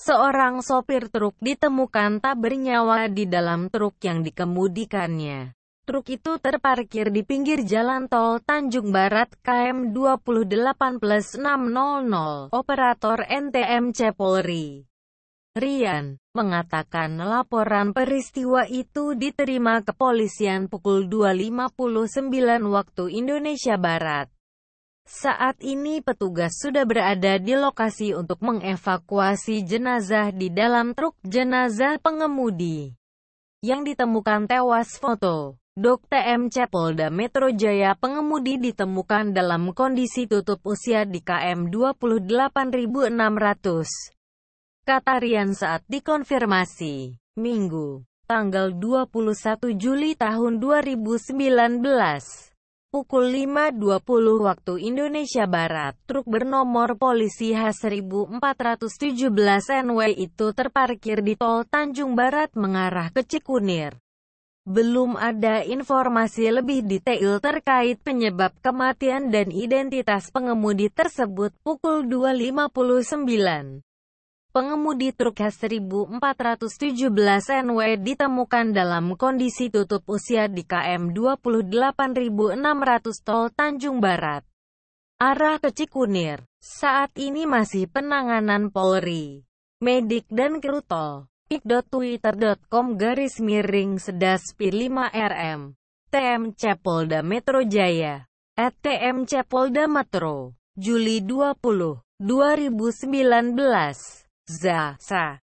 Seorang sopir truk ditemukan tak bernyawa di dalam truk yang dikemudikannya. Truk itu terparkir di pinggir jalan tol Tanjung Barat KM 28 600. Operator NTM Polri, Rian, mengatakan laporan peristiwa itu diterima kepolisian pukul 2.59 waktu Indonesia Barat. Saat ini petugas sudah berada di lokasi untuk mengevakuasi jenazah di dalam truk jenazah pengemudi yang ditemukan tewas foto. Dok M. Cepolda Metro Jaya pengemudi ditemukan dalam kondisi tutup usia di KM 28600. Kata Rian saat dikonfirmasi. Minggu, tanggal 21 Juli tahun 2019. Pukul 5.20 waktu Indonesia Barat, truk bernomor polisi H1417 NW itu terparkir di tol Tanjung Barat mengarah ke Cikunir. Belum ada informasi lebih detail terkait penyebab kematian dan identitas pengemudi tersebut pukul 2.59. Pengemudi truk H1417 NW ditemukan dalam kondisi tutup usia di KM 28600 Tol Tanjung Barat. Arah ke Cikunir. Saat ini masih penanganan Polri. Medik dan Kerutol. Tol. Pik.twitter.com garis miring sedas P5RM. TMC Polda Metro Jaya. At TMC Polda Metro. Juli 20, 2019. giả, xả.